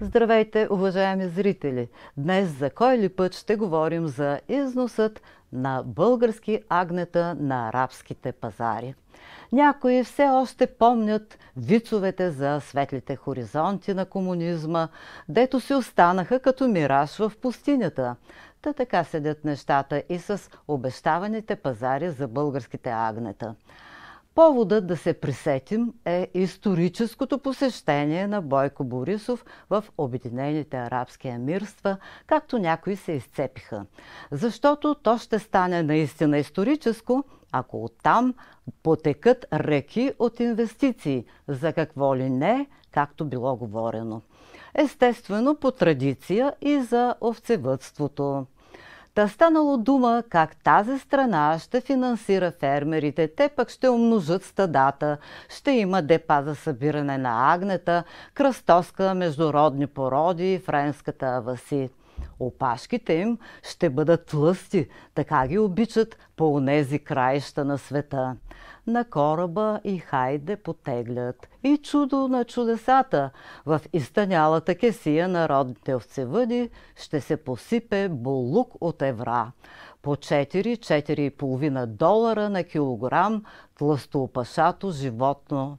Здравейте, уважаеми зрители! Днес за кой ли път ще говорим за износът на български агнета на арабските пазари. Някои все още помнят вицовете за светлите хоризонти на комунизма, дето си останаха като мираж в пустинята. Та така седят нещата и с обещаваните пазари за българските агнета – Поводът да се присетим е историческото посещение на Бойко Борисов в Обединените арабски емирства, както някои се изцепиха. Защото то ще стане наистина историческо, ако оттам потекат реки от инвестиции, за какво ли не, както било говорено. Естествено, по традиция и за овцевътството. Та станало дума как тази страна ще финансира фермерите, те пък ще умножат стадата, ще има депа за събиране на агнета, кръстоска междуродни породи, френската аваси – Опашките им ще бъдат тлъсти, така ги обичат по онези краища на света. На кораба и хайде потеглят. И чудо на чудесата! В изтънялата кесия народните овцевъди ще се посипе булук от евра. По 4-4,5 долара на килограм тлъстоопашато животно.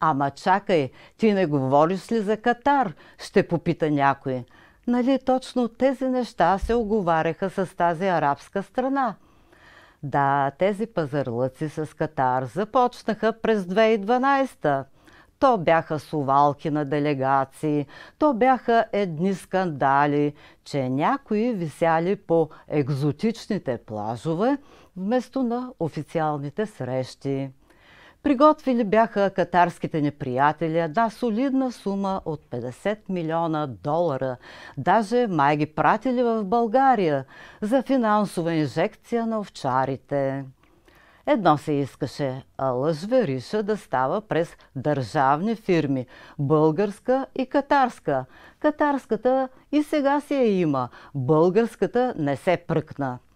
Ама чакай, ти не говориш ли за Катар? Ще попита някой. Нали, точно тези неща се оговаряха с тази арабска страна. Да, тези пазарлъци с Катар започнаха през 2012 то бяха сувалки на делегации, то бяха едни скандали, че някои висяли по екзотичните плажове вместо на официалните срещи. Приготвили бяха катарските неприятели една солидна сума от 50 милиона долара. Даже май ги пратили в България за финансова инжекция на овчарите. Едно се искаше лъжвериша да става през държавни фирми – българска и катарска. Катарската и сега си я има, българската не се пръкна –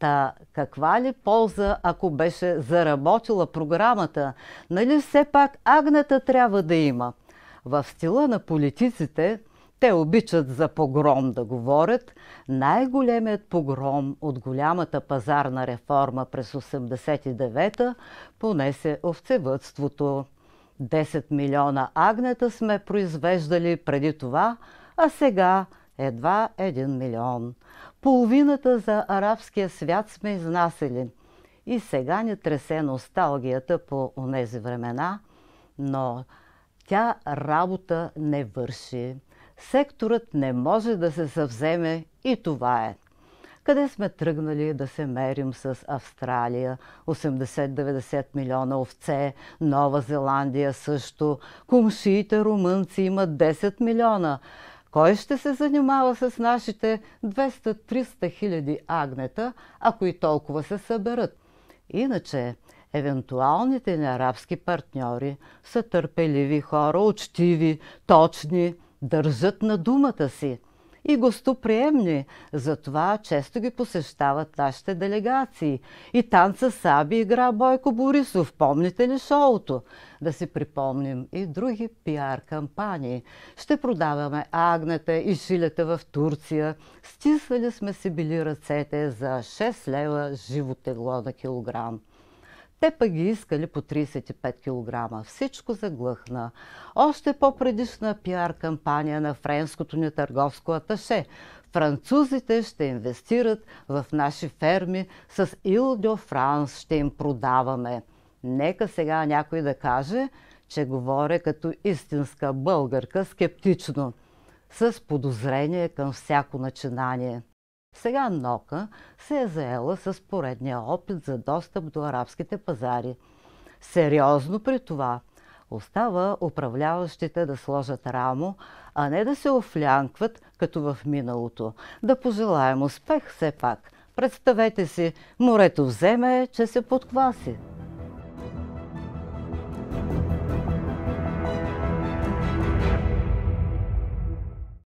Та каква ли полза, ако беше заработила програмата? Нали все пак агната трябва да има? В стила на политиците, те обичат за погром да говорят. Най-големият погром от голямата пазарна реформа през 89-та понесе овцевътството. 10 милиона агнета сме произвеждали преди това, а сега едва 1 милион. Половината за арабския свят сме изнасили. И сега ни тресе носталгията по онези времена, но тя работа не върши. Секторът не може да се съвземе и това е. Къде сме тръгнали да се мерим с Австралия? 80-90 милиона овце, Нова Зеландия също. кумшиите румънци имат 10 милиона. Кой ще се занимава с нашите 200-300 хиляди агнета, ако и толкова се съберат? Иначе, евентуалните ни арабски партньори са търпеливи хора, учтиви, точни, държат на думата си – и гостоприемни. Затова често ги посещават нашите делегации. И танца Саби игра Бойко Борисов. Помните ли шоуто? Да си припомним и други пиар кампании. Ще продаваме агнета и шилета в Турция. Стисвали сме си били ръцете за 6 лева живо тегло на килограм. Те пък ги искали по 35 кг. Всичко заглъхна. Още по-предишна пиар кампания на френското ни търговско аташе. Французите ще инвестират в наши ферми с Ил Дьо Франс, ще им продаваме. Нека сега някой да каже, че говоря като истинска българка скептично, с подозрение към всяко начинание – сега Нока се е заела с поредния опит за достъп до арабските пазари. Сериозно при това остава управляващите да сложат рамо, а не да се офлянкват като в миналото. Да пожелаем успех все пак. Представете си, морето вземе, че се подкваси.